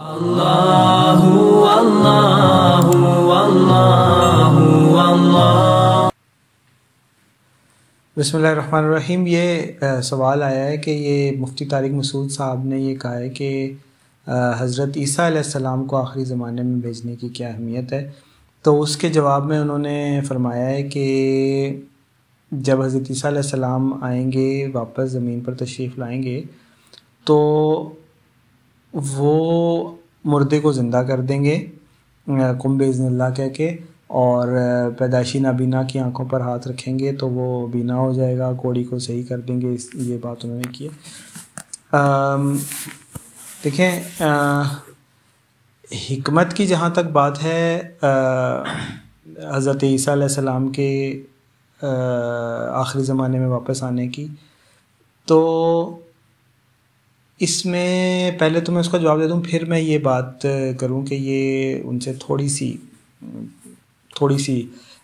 बसमीम ये सवाल आया है कि ये मुफ्ती तारिक मसूद साहब ने ये कहा है कि हज़रत ईसा को आखिरी ज़माने में भेजने की क्या अहमियत है तो उसके जवाब में उन्होंने फरमाया है कि जब हज़रत ईसा आएंगे वापस ज़मीन पर तशरीफ़ लाएंगे तो वो मुर्दे को ज़िंदा कर देंगे कुंभ इज़्ला कह के और पैदाइशी नाबीना की आंखों पर हाथ रखेंगे तो वो बीना हो जाएगा कोड़ी को सही कर देंगे इस ये बात उन्होंने की देखें हमत की जहाँ तक बात है हज़रत सलाम के आखिरी ज़माने में वापस आने की तो इसमें पहले तो मैं उसका जवाब दे दूँ फिर मैं ये बात करूँ कि ये उनसे थोड़ी सी थोड़ी सी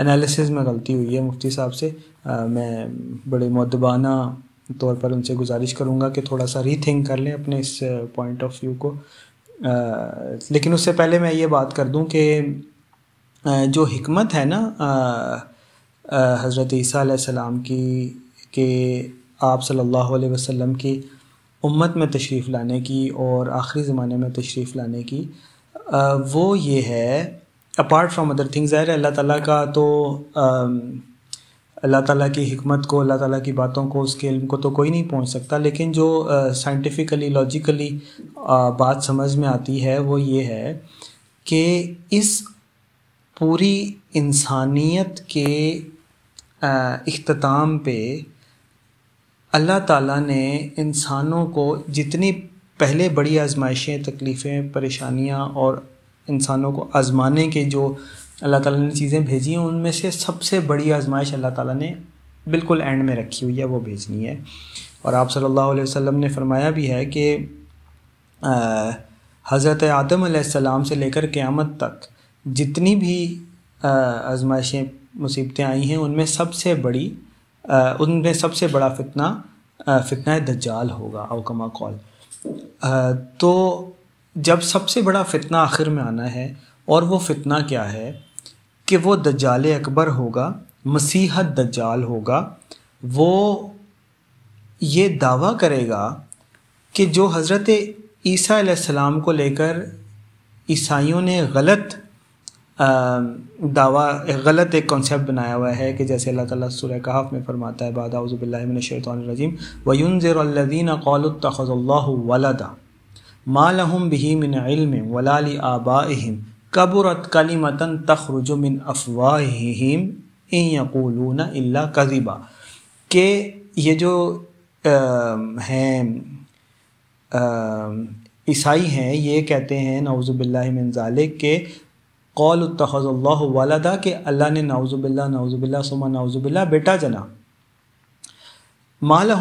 एनालिसिस में गलती हुई है मुफ्ती साहब से आ, मैं बड़े मदबाना तौर पर उनसे गुजारिश करूँगा कि थोड़ा सा रीथिंक कर लें अपने इस पॉइंट ऑफ व्यू को आ, लेकिन उससे पहले मैं ये बात कर दूँ कि जो हमत है ना हज़रत ईसी की कि आप सल्लल्लाहु अलैहि वसल्लम की उम्मत में तशरीफ़ लाने की और आखिरी ज़माने में तशरीफ़ लाने की आ, वो ये है अपार्ट फ्राम अदर थिंग्स ज़ाहिर है अल्लाह ताला का तो अल्लाह ताला की हमत को अल्लाह ताला की बातों को उसके इल्म को तो कोई नहीं पहुंच सकता लेकिन जो साइंटिफिकली लॉजिकली बात समझ में आती है वो ये है कि इस पूरी इंसानियत के अख्ताम पे अल्लाह ताला ने इंसानों को जितनी पहले बड़ी आजमाइशें तकलीफ़ें परेशानियाँ और इंसानों को आज़माने के जो अल्लाह ताला ने चीज़ें भेजी हैं उनमें से सबसे बड़ी आजमाइश अल्लाह ताला ने बिल्कुल एंड में रखी हुई है वो भेजनी है और आप सल्लल्लाहु अलैहि वसल्लम ने फरमाया भी है कि हज़रत आदम से लेकर क़्यामत तक जितनी भी आजमाइशें मुसीबतें आई हैं उनमें सबसे बड़ी उनमें सबसे बड़ा फितना फितना दज्जाल होगा अवकमा कॉल तो जब सबसे बड़ा फितना आखिर में आना है और वो फितना क्या है कि वो दज्जाल अकबर होगा मसीहत दज्जाल होगा वो ये दावा करेगा कि जो हज़रत ईसा सलाम को लेकर ईसाइयों ने गलत दावा गलत एक कॉन्सेप्ट बनाया हुआ है कि जैसे अल्लाह ताला सूरह कहफ में फरमाता है बाद आउज़बिल्लिमिनशैतरजीम वयुनज़रदीन कौलतखल्लावलदा मालहम बही मिन इल्म वलाली आबाहम कबूरत कलीमतन तखरजुमिन इन यकूलून अल्ला कजीबा के ये जो हैं ईसाई हैं ये कहते हैं नवज़बिल्लिमिनजालिक के कौल वाला था कि अल्लाह ने नाउज़ुबिल्ला नाउज़ुबिल्ला सुमा नाउज़ुबिल्ला बेटा जना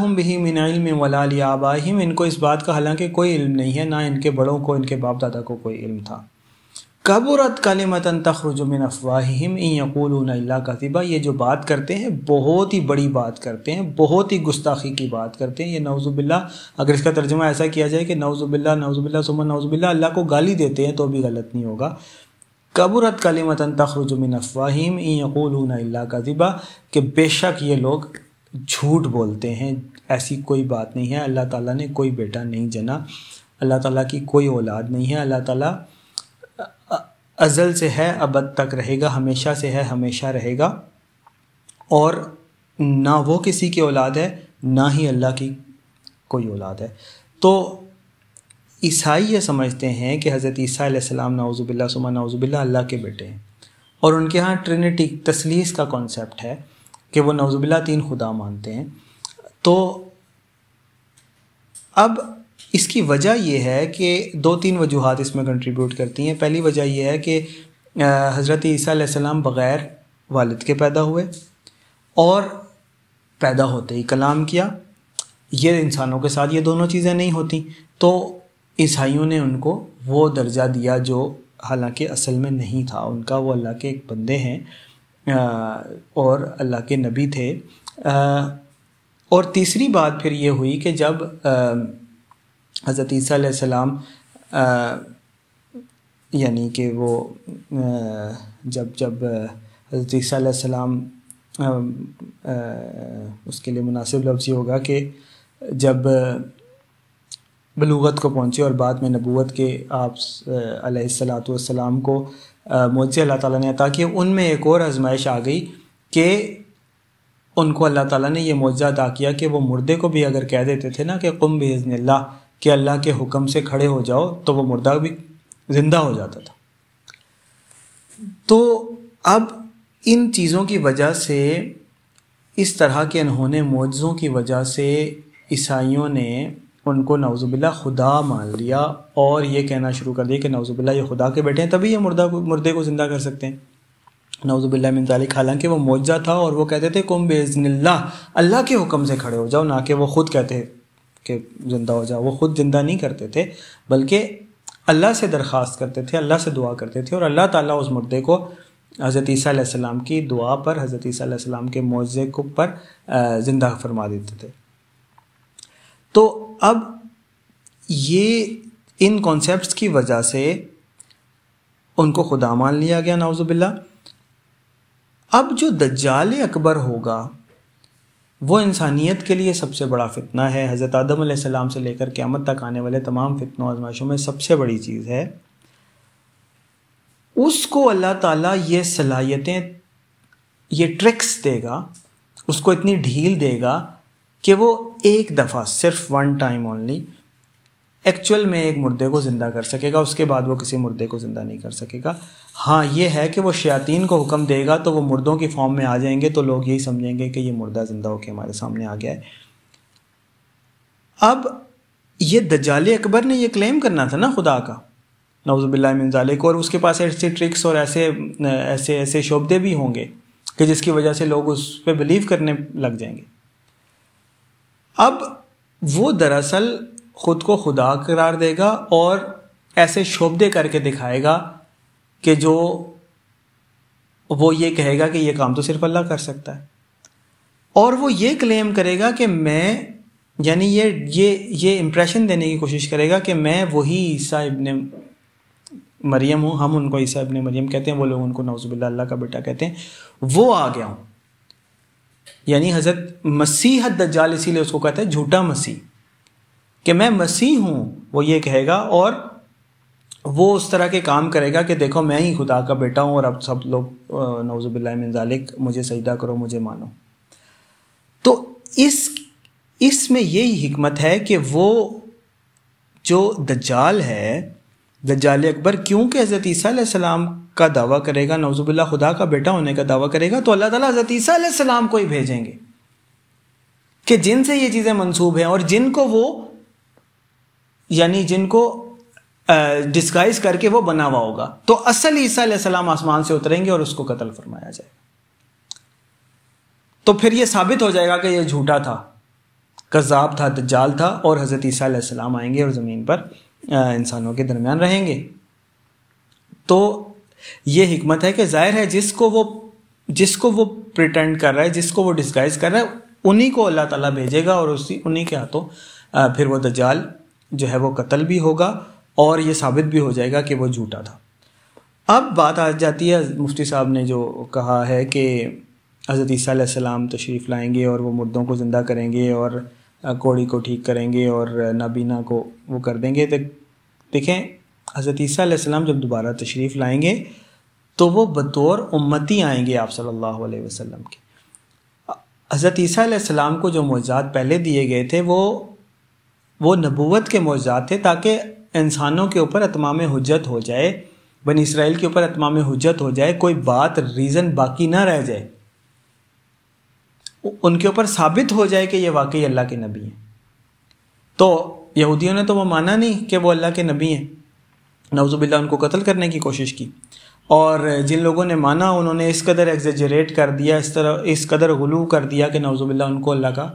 हम भी मिन इल्म वलाल आबाहिम इनको इस बात का हालांकि कोई इल्म नहीं है ना इनके बड़ों को इनके बाप दादा को कोई इल्म था कबूरत मतन तखरजुमिन अफवाहिम इन यकूल कसीबा ये जो बात करते हैं बहुत ही बड़ी बात करते हैं बहुत ही गुस्ताखी की बात करते हैं ये नवजुबिल्ला अगर इसका तर्जुमा ऐसा किया जाए कि नवजुबिल्ला नवजुबिल्ला सुमन नवजुबिल्ला अल्लाह को गाली देते हैं तो भी गलत नहीं होगा कबूरत कलीमतन तखरुज मिन अफवाहिम का ज़िबा कि बेशक ये लोग झूठ बोलते हैं ऐसी कोई बात नहीं है अल्लाह ताला ने कोई बेटा नहीं जना अल्लाह ताला की कोई औलाद नहीं है अल्लाह ताला अज़ल से है अबद तक रहेगा हमेशा से है हमेशा रहेगा और ना वो किसी की औलाद है ना ही अल्लाह की कोई औलाद है तो ईसाई ये समझते हैं कि हज़रत ईसा सलाम नाउज़ुबिल्ला सुमा नाउज़ुबिल्ला अल्लाह के बेटे हैं और उनके यहाँ ट्रिनिटी तसलीस का कॉन्सेप्ट है कि वो नाउज़ुबिल्ला तीन खुदा मानते हैं तो अब इसकी वजह यह है कि दो तीन वजूहत इसमें कंट्रीब्यूट करती हैं पहली वजह यह है कि हज़रत ईसा सलाम बग़ैर वालद के पैदा हुए और पैदा होते ही कलाम किया ये इंसानों के साथ ये दोनों चीज़ें नहीं होती तो ईसाइयों ने उनको वो दर्जा दिया जो हालांकि असल में नहीं था उनका वो अल्लाह के एक बंदे हैं और अल्लाह के नबी थे और तीसरी बात फिर ये हुई कि जब हज़रत सलाम यानी कि वो जब जब हज़रत सलाम उसके लिए मुनासिब लफ्ज़ ये होगा कि जब बलूगत को पहुँची और बाद में नबूत के आप सलाम को मोदी अल्लाह ताला ने अता किया उनमें एक और आजमाइश आ गई कि उनको अल्लाह ताला ने यह मुआवजा अदा किया कि वो मुर्दे को भी अगर कह देते थे ना कि कुम ला कि अल्लाह के हुक्म से खड़े हो जाओ तो वो मुर्दा भी ज़िंदा हो जाता था तो अब इन चीज़ों की वजह से इस तरह के उन्होंने मुआवज़ों की वजह से ईसाइयों ने उनको नवजुबिल्ला खुदा मान लिया और ये कहना शुरू कर दिया कि नवजुबिल्ला ये खुदा के बेटे हैं तभी ये मुर्दा को मुर्दे को ज़िंदा कर सकते हैं नवजुबिल्ला मिनजालिक हालांकि वो मौजा था और वो कहते थे कुम बेज़नला अल्लाह के हुक्म से खड़े हो जाओ ना कि वो खुद कहते कि ज़िंदा हो जाओ वो खुद ज़िंदा नहीं करते थे बल्कि अल्लाह से दरख्वास्त करते थे अल्लाह से दुआ करते थे और अल्लाह ताला उस मुर्दे को हज़रत ईसीम की दुआ पर हज़रत ईसीम के मौजे को पर ज़िंदा फरमा देते थे तो अब ये इन कॉन्सेप्ट्स की वजह से उनको खुदा मान लिया गया नाउजुबिल्ला अब जो दज्जाल अकबर होगा वो इंसानियत के लिए सबसे बड़ा फितना है हज़रत आदम सलाम से लेकर क़्यामत तक आने वाले तमाम फितनों आजमाइशों में सबसे बड़ी चीज़ है उसको अल्लाह ताला ये सलाहियतें ये ट्रिक्स देगा उसको इतनी ढील देगा कि वो एक दफ़ा सिर्फ वन टाइम ओनली एक्चुअल में एक मुर्दे को ज़िंदा कर सकेगा उसके बाद वो किसी मुर्दे को ज़िंदा नहीं कर सकेगा हाँ ये है कि वो शयातीन को हुक्म देगा तो वो मुर्दों की फॉर्म में आ जाएंगे तो लोग यही समझेंगे कि ये मुर्दा ज़िंदा होकर हमारे सामने आ गया है अब ये दजाल अकबर ने यह क्लेम करना था ना खुदा का नवज़बिल्लाजाले को और उसके पास ऐसे ट्रिक्स और ऐसे ऐसे ऐसे शोबे भी होंगे कि जिसकी वजह से लोग उस पर बिलीव करने लग जाएंगे अब वो दरअसल खुद को खुदा करार देगा और ऐसे शोबदे करके दिखाएगा कि जो वो ये कहेगा कि ये काम तो सिर्फ अल्लाह कर सकता है और वो ये क्लेम करेगा कि मैं यानी ये ये ये इम्प्रेशन देने की कोशिश करेगा कि मैं वही ईसा इबन मरियम हूँ हम उनको ईसा इबन मरियम कहते हैं वो लोग उनको नवजुबिल्ला अल्लाह का बेटा कहते हैं वो आ गया हूँ यानी हज़रत मसीह दज्जाल इसीलिए उसको कहते हैं झूठा मसीह कि मैं मसीह हूँ वो ये कहेगा और वो उस तरह के काम करेगा कि देखो मैं ही खुदा का बेटा हूँ और अब सब लोग नवज़बिल्लाजालिक मुझे सजदा करो मुझे मानो तो इस इसमें यही हमत है कि वो जो दज्जाल है दज्जाल अकबर क्योंकि हज़रत ईसा सलाम का दावा करेगा नवजुबिल्ला खुदा का बेटा होने का दावा करेगा तो अल्लाह ताला हज़रत ईसा को ही भेजेंगे कि जिनसे ये चीज़ें मंसूब हैं और जिनको वो यानी जिनको डिस्गाइज करके वो बना हुआ होगा तो असल ईसा सलाम आसमान से उतरेंगे और उसको कत्ल फरमाया जाएगा तो फिर ये साबित हो जाएगा कि यह झूठा था कज़ाब था दज्जाल था और हज़रत ईसा सलाम आएंगे और ज़मीन पर इंसानों के दरमियान रहेंगे तो ये हिकमत है कि जाहिर है जिसको वो जिसको वो प्रिटेंड कर रहा है जिसको वो डिस्गाइज कर रहा है उन्हीं को अल्लाह ताला भेजेगा और उसी उन्हीं के हाथों फिर वो दजाल जो है वो कत्ल भी होगा और ये साबित भी हो जाएगा कि वो झूठा था अब बात आ जाती है मुफ्ती साहब ने जो कहा है कि हज़रत ईसीम तशरीफ़ लाएंगे और वो मुर्दों को ज़िंदा करेंगे और कोड़ी को ठीक करेंगे और नाबीना को वो कर देंगे तो देखें हज़रत ईसीम जब दोबारा तशरीफ़ लाएंगे तो वो बतौर उम्मती आएंगे आप सल्लल्लाहु अलैहि वसल्लम के हज़रत ईसीम को जो मौजाद पहले दिए गए थे वो वो नबूवत के मौजाद थे ताकि इंसानों के ऊपर अतमाम हजत हो जाए बन इसराइल के ऊपर अतमाम हजत हो जाए कोई बात रीज़न बाकी ना रह जाए उनके ऊपर साबित हो जाए कि ये वाकई अल्लाह के नबी हैं तो यहूदियों ने तो वो माना नहीं कि वो अल्लाह के नबी हैं नवजुबिल्ला उनको कत्ल करने की कोशिश की और जिन लोगों ने माना उन्होंने इस कदर एग्जेजरेट कर दिया इस तरह इस कदर गलू कर दिया कि नवजुबिल्ला उनको अल्लाह का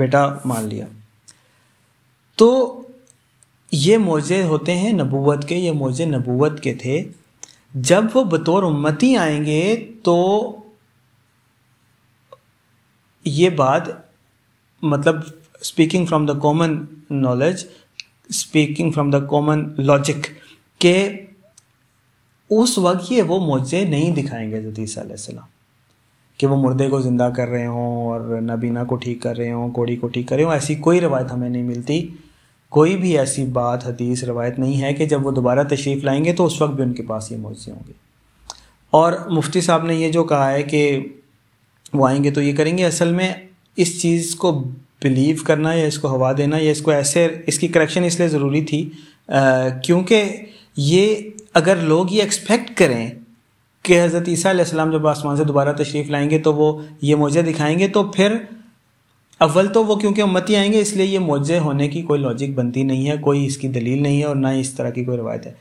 बेटा मान लिया तो ये मौज़े होते हैं नबूवत के ये मौजे नबूवत के थे जब वो बतौर उम्मती आएंगे तो ये बात मतलब speaking from the common knowledge speaking from the common logic के उस वक्त ये वो मुझे नहीं दिखाएंगे जतीस सलाम कि वो मुर्दे को ज़िंदा कर रहे हों और नबीना को ठीक कर रहे हों कोड़ी को ठीक कर रहे हों ऐसी कोई रवायत हमें नहीं मिलती कोई भी ऐसी बात हदीस रवायत नहीं है कि जब वो दोबारा तशरीफ़ लाएंगे तो उस वक्त भी उनके पास ये मुआवजे होंगे और मुफ्ती साहब ने ये जो कहा है कि वो आएंगे तो ये करेंगे असल में इस चीज़ को बिलीव करना या इसको हवा देना या इसको ऐसे इसकी करेक्शन इसलिए ज़रूरी थी क्योंकि ये अगर लोग ये एक्सपेक्ट करें कि हज़रत ईसा जब आसमान से दोबारा तशरीफ़ लाएंगे तो वो ये मौज़े दिखाएंगे तो फिर अव्वल तो वो क्योंकि उम्मती आएंगे इसलिए ये मौजे होने की कोई लॉजिक बनती नहीं है कोई इसकी दलील नहीं है और ना ही इस तरह की कोई रवायत है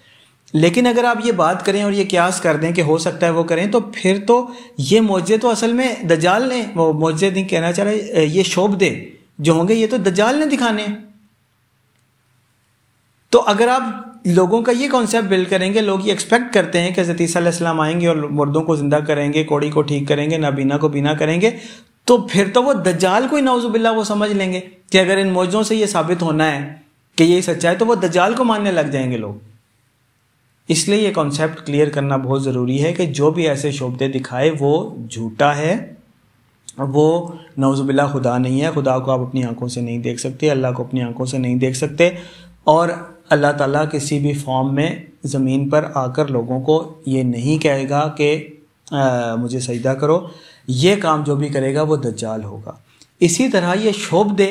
लेकिन अगर आप ये बात करें और ये क्यास कर दें कि हो सकता है वो करें तो फिर तो ये मौजे तो असल में दजाल ने वो मौजे नहीं कहना चाह रहे ये शोभ दे जो होंगे ये तो दज्जाल ने दिखाने हैं तो अगर आप लोगों का ये कॉन्सेप्ट बिल्ड करेंगे लोग ये एक्सपेक्ट करते हैं कि जतीसम आएंगे और मुर्दों को जिंदा करेंगे कोड़ी को ठीक करेंगे नाबीना को बीना करेंगे तो फिर तो वो दज्जाल को ही नाउजुबिल्ला वो समझ लेंगे कि अगर इन मौजों से ये साबित होना है कि यही सच्चा है तो वो दज्जाल को मानने लग जाएंगे लोग इसलिए ये कॉन्सेप्ट क्लियर करना बहुत ज़रूरी है कि जो भी ऐसे शोबे दिखाए वो झूठा है वो नवज़बिल्ला खुदा नहीं है खुदा को आप अपनी आंखों से नहीं देख सकते अल्लाह को अपनी आंखों से नहीं देख सकते और अल्लाह ताला किसी भी फॉर्म में ज़मीन पर आकर लोगों को ये नहीं कहेगा कि मुझे सजदा करो ये काम जो भी करेगा वो दज्जाल होगा इसी तरह ये शोभ दे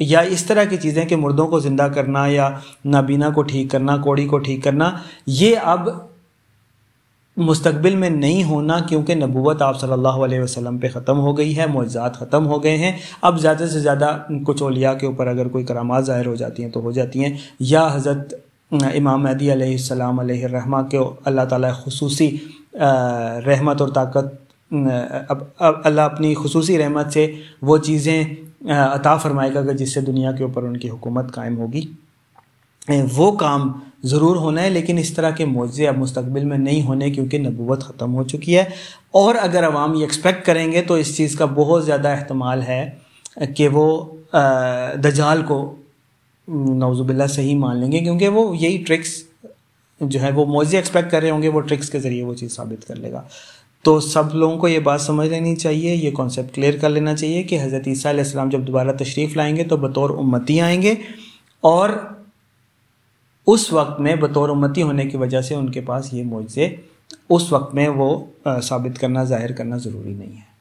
या इस तरह की चीज़ें कि मुर्दों को ज़िंदा करना या नाबीना को ठीक करना कोड़ी को ठीक करना ये अब मुस्तबिल में नहीं होना क्योंकि नबूत आप सल्लल्लाहु अलैहि वसल्लम पे ख़त्म हो गई है मुआजात ख़त्म हो गए हैं अब ज़्यादा से ज़्यादा कुछ ओलिया के ऊपर अगर कोई करामा ज़ाहिर हो जाती हैं तो हो जाती हैं या हज़रत इमाम मदी आसमाम रहमा के अल्लाह ताली खसूसी रहमत और ताकत अब, अब अल्लाह अपनी खसूसी रहमत से वो चीज़ें अता फरमाएगा जिससे दुनिया के ऊपर उनकी हुकूमत कायम होगी वो काम ज़रूर होना है लेकिन इस तरह के मौज़े अब मुस्तबिल में नहीं होने क्योंकि नबूत ख़त्म हो चुकी है और अगर आवाम ये एक्सपेक्ट करेंगे तो इस चीज़ का बहुत ज़्यादा अहतमाल है कि वो दजाल को नवजुबिल्ला सही मान लेंगे क्योंकि वो यही ट्रिक्स जो है वो मौजे एक्सपेक्ट कर रहे होंगे वो ट्रिक्स के ज़रिए वो चीज़ साबित कर लेगा तो सब लोगों को ये बात समझ लेनी चाहिए ये कॉन्सेप्ट क्लियर कर लेना चाहिए कि हज़रत ईसा जब दोबारा तशरीफ़ लाएंगे तो बतौर उम्मती आएंगे और उस वक्त में बतौर उम्मती होने की वजह से उनके पास ये मौज़े उस वक्त में वो साबित करना ज़ाहिर करना ज़रूरी नहीं है